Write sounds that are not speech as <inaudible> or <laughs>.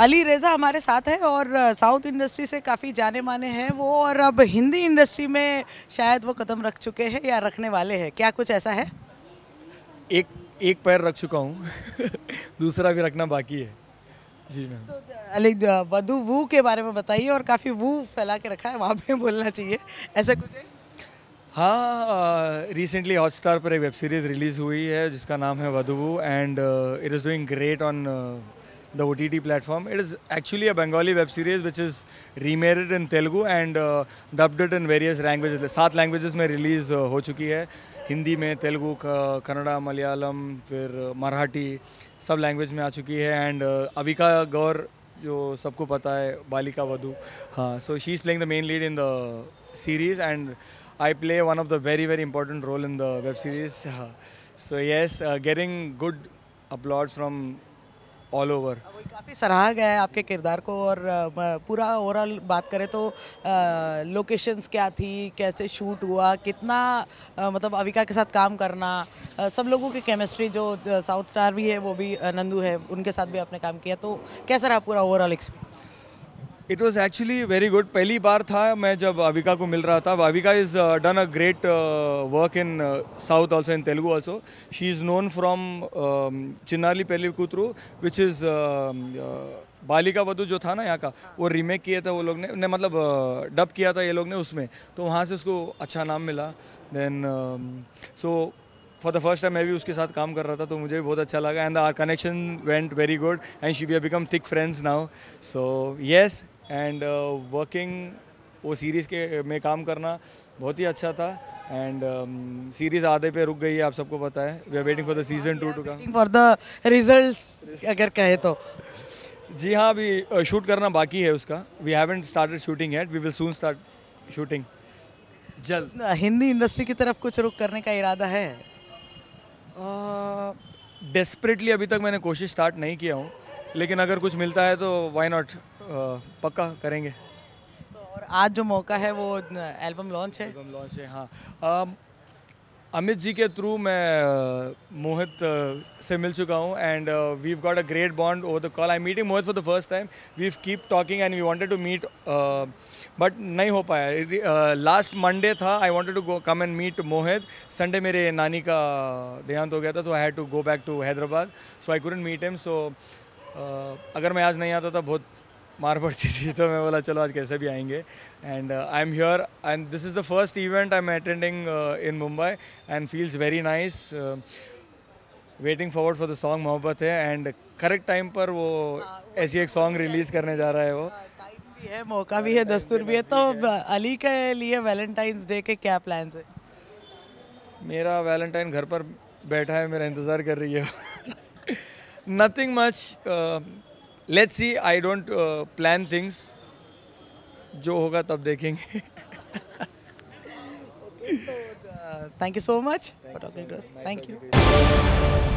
Ali Reza हमारे साथ है और साउथ इंडस्ट्री से काफ़ी जाने माने हैं वो और अब हिंदी इंडस्ट्री में शायद वो कदम रख चुके हैं या रखने वाले हैं क्या कुछ ऐसा है एक एक पैर रख चुका हूँ <laughs> दूसरा भी रखना बाकी है जी मैम तो, तो अली वधु वू के बारे में बताइए और काफ़ी वू फैला के रखा है वहाँ पे बोलना चाहिए ऐसा कुछ है हाँ रिसेंटली हॉटस्टार पर एक वेब सीरीज़ रिलीज़ हुई है जिसका नाम है Vadhu and it is doing great on the OTT platform. It is actually a Bengali web series which is remade in Telugu and uh, dubbed it in various languages. Seven languages में release uh, हो चुकी है हिंदी में तेलुगु कन्नड़ा मलयालम फिर मराठी सब language में आ चुकी है एंड अविका गौर जो सबको पता है बालिका वधु हाँ so she is playing the main lead in the series and I play one of the very very important role in the web series. so yes, uh, getting good applause from all over हाँ, काफ़ी सराहा गया है आपके किरदार को और पूरा ओवरऑल बात करें तो लोकेशंस क्या थी कैसे शूट हुआ कितना आ, मतलब अविका के साथ काम करना आ, सब लोगों की केमिस्ट्री जो साउथ स्टार भी है वो भी नंदू है उनके साथ भी आपने काम किया तो कैसा रहा पूरा overall experience it was actually very good पहली बार था मैं जब अविका को मिल रहा था Avika is done a great work in south also in Telugu also she is known from Chinnari पहली कूतरू विच इज़ बालिका वधु जो था ना यहाँ का वो रीमेक किया था वो लोग ने, ने मतलब डब uh, किया था ये लोग ने उसमें तो वहाँ से उसको अच्छा नाम मिला then so for the first time मैं भी उसके साथ काम कर रहा था तो मुझे भी बहुत अच्छा लगा and our connection went very good and she we become thick friends now so yes and working uh, वो सीरीज़ के uh, में काम करना बहुत ही अच्छा था एंड सीरीज um, आधे पे रुक गई है आप सबको पता है we are waiting for the season two to come for the results अगर कहे तो जी हाँ अभी शूट uh, करना बाकी है उसका we haven't started shooting yet we will soon start shooting जल्द हिंदी इंडस्ट्री की तरफ कुछ रुक करने का इरादा है डेस्परेटली uh, अभी तक मैंने कोशिश स्टार्ट नहीं किया हूँ लेकिन अगर कुछ मिलता है तो वाई नॉट पक्का करेंगे तो और आज जो मौका है वो एल्बम लॉन्च है एल्बम लॉन्च है हाँ अमित जी के थ्रू मैं मोहित से मिल चुका हूँ and we got a great bond over the call I meeting Mohit for the first time we keep talking and we wanted to meet but नहीं हो पाया लास्ट मंडे था I wanted to go come and meet Mohit Sunday मेरे नानी का देहांत हो गया था तो I had to go back to Hyderabad so I couldn't meet him so अगर मैं आज नहीं आता था बहुत मार पड़ती थी तो मैं बोला चलो आज कैसे भी आएंगे and I am here and this is the first event I am attending in Mumbai and feels very nice waiting forward for the song Mohabbat Hai and correct time पर हाँ, वो ऐसी एक सॉन्ग रिलीज़ करने जा रहा है वो हाँ, भी है मौका भी है दस्तूर भी है तो अली के लिए वैलेंटाइंस डे के क्या प्लान है मेरा वैलेंटाइन घर पर बैठा है मेरा इंतज़ार कर रही है nothing <laughs> much let's see I don't plan things जो होगा तब देखेंगे thank you so much thank you